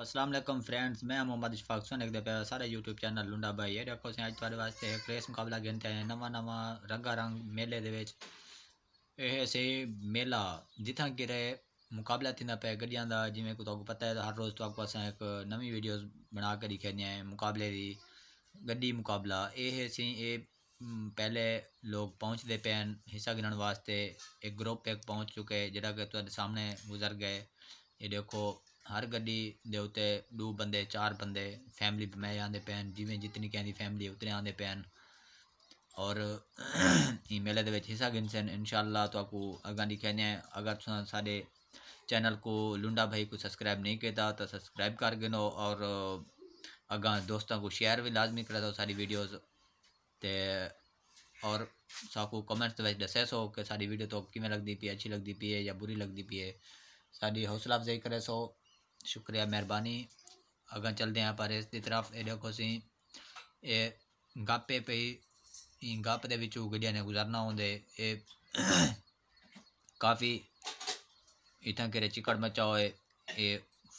Aslam friends मैं मोहम्मद इशफाक सुन एक दफे सारे यूट्यूब चैनल लुंडा भाई है देखो अच्छे वास्ते एक रेस मुकाबला गिनते हैं नवा नवा रंगा रंग मेले दे मेला जितना कि मुकाबला थी पे गड्डिया का जिम्मे को पता है तो हर रोज़ तो आपको असं एक नवी वीडियो बना कर खेलने मुकाबले की ग्डी मुकाबला ये असं ये पहले लोग पहुँचते पेन हिस्सा गिनने वास्ते एक ग्रुप एक पहुँच चुके जो कि सामने गुजर गए ये देखो हर गड्डी दे उत्ते दो बंदे चार बंदे फैमिली मैं आते पैन जिमें जितनी कहंदी फैमिली उतने आते पैन और मेले के हिस्सा गिनसन इनशाला तो आपको अगर दिखाने अगर तुम चैनल को लुंडा भाई को सब्सक्राइब नहीं किया तो सब्सक्राइब कर गिनो और अगर दोस्तों को शेयर भी लाजमी करा दो सारी वीडियोज़ ते और सबको कमेंट्स ਵਿੱਚ ਦੱਸੇ सो कि ਸਾਡੀ वीडियो तो किमें लगती ਪਈ ਹੈ ਅੱਛੀ ਲੱਗਦੀ ਪਈ ਹੈ ਜਾਂ ਬੁਰੀ ਲੱਗਦੀ ਪਈ ਹੈ ਸਾਡੀ ਹੌਸਲਾ ਅਫਜ਼ਾਈ ਕਰੇ शुक्रिया मेहरबानी अगर चलते हैं पर इस तरफ ये देखो सी ये गापे पे गप के बच्चों गड्डिया ने गुजरना होंगे ये काफ़ी इतना के चिकड़ मचा हो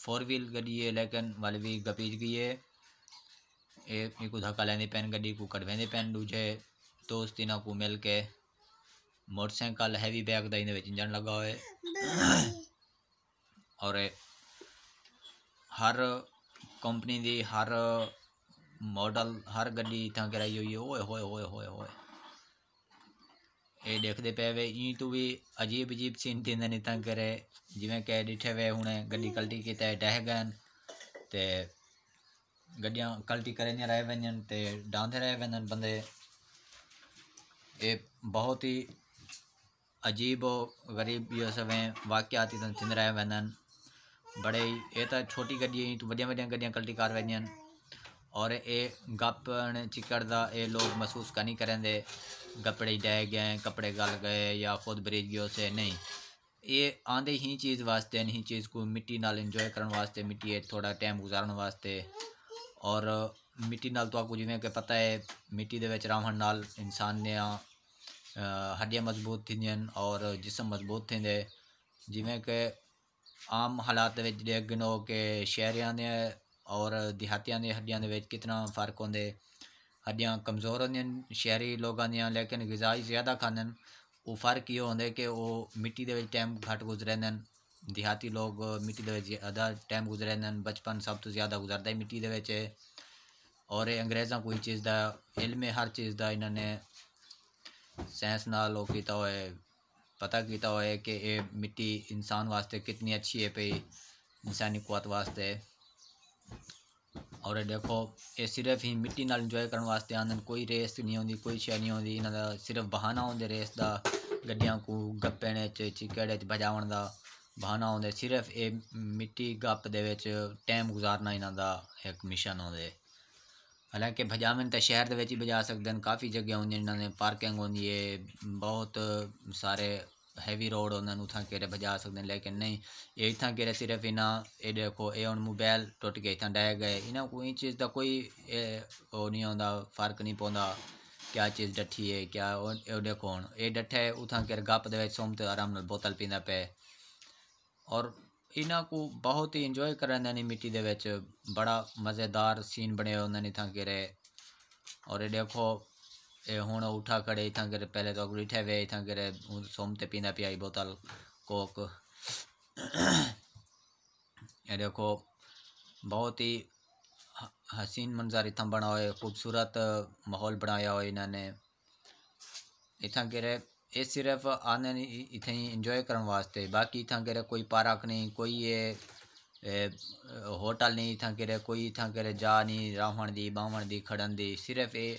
फोर व्हील गड्डी है लेकिन वाले भी गपीज गई है ये को धक्का लेंदे पैन गड्डी को कड़वेंदे पैन दूजे दोस्त इन्हों को मिल के मोटरसाइकिल हैवी बैग का इन्हें इंजन लगा हो और ਹਰ ਕੰਪਨੀ ਦੀ ਹਰ ਮਾਡਲ ਹਰ ਗੱਡੀ ਤਾਂ ਕਰਾਈ ਹੋਈ ਓਏ ਹੋਏ ਹੋਏ ਹੋਏ ਹੋਏ ਇਹ ਦੇਖਦੇ ਪਏ ਵੇ ਇਹ ਤੂੰ ਵੀ ਅਜੀਬ ਅਜੀਬ ਸੀਨ ਤਿੰਨਾਂ ਨਹੀਂ ਤਾਂ ਕਰੇ ਜਿਵੇਂ ਕਹਿ ਦਿੱਠੇ ਵੇ ਹੁਣ ਗੱਡੀ ਕਲਟੀ ਕੀਤਾ ਡਹਿ ਗਨ ਤੇ ਗੱਡੀਆਂ ਕਲਟੀ ਕਰੇ ਨਹੀਂ ਰਹੇ ਵੰਨ ਤੇ ਡਾਂਦੇ ਰਹੇ ਵੰਨ ਬੰਦੇ ਇਹ ਬਹੁਤ ਹੀ ਅਜੀਬ ਗਰੀਬ ਯੋਸਵੇਂ ਸਵੇਂ ਵਾਕਿਆਤੀ ਤਾਂ ਚਿੰਦਰਾਏ ਰਹੇ ਵੰਨ ਬੜੇ ਇਹ ਤਾਂ ਛੋਟੀ ਗੱਡੀਆਂ ਹੀ ਤੂੰ ਵੱਡੀਆਂ ਵੱਡੀਆਂ ਗੱਡੀਆਂ ਕਲਟੀ ਕਾਰਵਾਈਆਂ ਔਰ ਇਹ ਗੱਪਣ ਚਿਕੜ ਦਾ ਇਹ ਲੋਕ ਮਹਿਸੂਸ ਕਰਨੀ ਕਰਦੇ ਗੱਪੜੇ ਡੈ ਗਏ ਕੱਪੜੇ ਗਲ ਗਏ ਜਾਂ ਖੁਦ ਬਰੀਜ ਗਿਓ ਸੇ ਨਹੀਂ ਇਹ ਆਂਦੇ ਹੀ ਚੀਜ਼ ਵਾਸਤੇ ਨਹੀਂ ਚੀਜ਼ ਕੋ ਮਿੱਟੀ ਨਾਲ ਇੰਜੋਏ ਕਰਨ ਵਾਸਤੇ ਮਿੱਟੀ ਇਹ ਥੋੜਾ ਟਾਈਮ ਗੁਜ਼ਾਰਨ ਵਾਸਤੇ ਔਰ ਮਿੱਟੀ ਨਾਲ ਤਾਂ ਕੁਝ ਜਿਵੇਂ ਕਿ ਪਤਾ ਹੈ ਮਿੱਟੀ ਦੇ ਵਿੱਚ ਰਹਿਣ ਨਾਲ ਇਨਸਾਨ ਨੇ ਹੱਡੀਆਂ ਮਜ਼ਬੂਤ ਥੀਂਦੀਆਂ ਔਰ ਜਿਸਮ ਮਜ਼ਬੂਤ ਥਿੰਦੇ ਜਿਵੇਂ ਕਿ आम हालात गिनो के शहर ने और देहातिया ने हड्डियों कितना फर्क आते हड्डिया कमज़ोर होंगे शहरी लोगों दिन गिजाई ज़्यादा खाने वो फर्क ये होंगे कि वह मिट्टी के टाइम घट गुजरेंदे देहाती लोग मिट्टी के ज्यादा टाइम गुजरेंदे बचपन सब तो ज़्यादा गुजरता है मिट्टी के और अंग्रेजा कोई चीज़ का इलम है हर चीज़ का इन्होंने सैंस ना लोग किया पता किया है कि ये मिट्टी इंसान वास्ते कितनी अच्छी है भाई इंसानी कुत वास्ते और देखो ये सिर्फ ही मिट्टी नाल इंजॉय करने वास्ते आंदन कोई रेस नहीं होंदी कोई शै नहीं होंदी इन्हों का सिर्फ बहाना होंगे रेस का गड्डिया को गप्पे चिकेड़े बजाव का बहाना होंदे सिर्फ ये मिट्टी गप दे टाइम गुजारना इन्हों का एक मिशन होंदे हालांकि भजावन तो शहर के बजा सकते हैं काफ़ी जगह होंगे इन्होंने पार्किंग होंगी है बहुत सारे हैवी रोड होंगे उतना घेरे बजा सकते हैं लेकिन नहीं इतना घेरे सिर्फ इन्हें ये देखो ये हम मोबाइल टुट गए इतना डह गए इन्हें कोई चीज़ का कोई वो नहीं आता फर्क नहीं पौधा क्या चीज़ डठी है क्या देखो हूँ ये डठे उतना घेरे गप दे सोमते आराम बोतल पींदा पे और इन्हों को बहुत ही इंजॉय कर मिट्टी के बड़ा मज़ेदार सीन बने उन्होंने इतना घेरे और ये देखो हूँ उठा खड़े इतना कर पहले तो रिठे वे इतना कर सोमते पीना पिया बोतल कोक ये देखो बहुत ही हसीन मंजर इतना बना हुआ खूबसूरत माहौल बनाया हुआ इन्होंने इतना कर ये सिर्फ आने इतना ही इंजॉय करने वास्ते बाकी इतना कर कोई पार्क नहीं कोई ये होटल नहीं इतना कर कोई इतना कर जा नहीं रावण दी बावण दी खड़न दी सिर्फ ये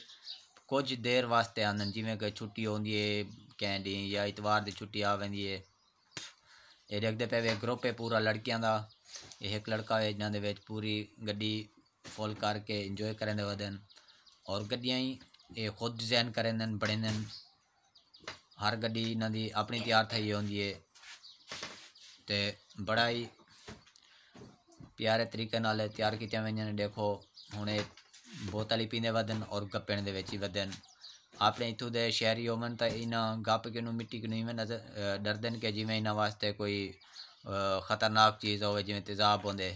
कुछ देर वास्ते आंदन जिमें कोई छुट्टी आँदी है कें या इतवार की छुट्टी आ वेंदी है ये देखते पे वे ग्रुप है पूरा लड़किया का एक लड़का है जहाँ पूरी गड्डी फुल करके इंजॉय करें वन और गड्डिया ही ये खुद डिजाइन बने दिन हर गड्डी इन्होंने अपनी तैयार थी होंगी है तो बड़ा ही प्यारे तरीके तैयार कितिया देखो हूँ बोतल पीने वन और गप्पन के वन अपने इतों के शहरी होवन तो इन्हों गप के मिट्टी के इवें नजर डरते हैं कि जिमें इन वास्ते कोई खतरनाक चीज़ हो जिमें तेजाब होंगे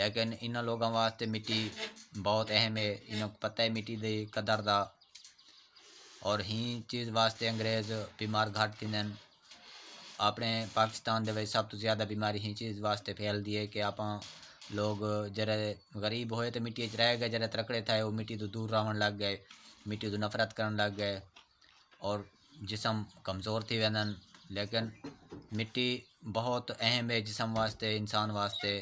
लेकिन इन लोगों वास्ते मिट्टी बहुत अहम है इन्हों पता है मिट्टी की कदर का और ही चीज़ वास्ते अंग्रेज़ बीमार घट देंगे अपने पाकिस्तान सब तो ज़्यादा बीमारी ही चीज़ वास्ते फैलती है कि आप लोग जरा गरीब होए तो मिट्टी रह गए जरा तरकड़े थे वो मिट्टी तो दूर रहन लग गए मिट्टी तो नफरत कर लग गए और जिसम कमज़ोर थी वन लेकिन मिट्टी बहुत अहम है जिसम वास्ते इंसान वास्ते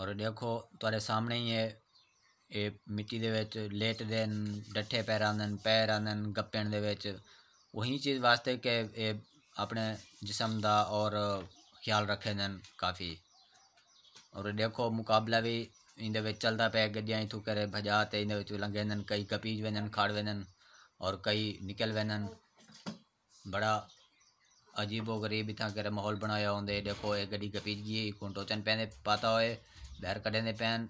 और देखो थोड़े सामने ही है ये मिट्टी के लेट देन डे पैर आंदन पैर आंदन गप्पेन दे वही चीज़ वास्ते के अपने जिसम का और ख्याल रखे जन काफ़ी और देखो मुकाबला भी इन बिच चलता पे गड्डिया इतों करे भजा तो इन लंघे जन कई कपीज वन खाड़ वन और कई निकल वन बड़ा अजीबो गरीब इतना करे माहौल बनाया होंगे देखो एक गड्डी कपीज गई कौन टोचन पहने पाता होए बैर कटे पैन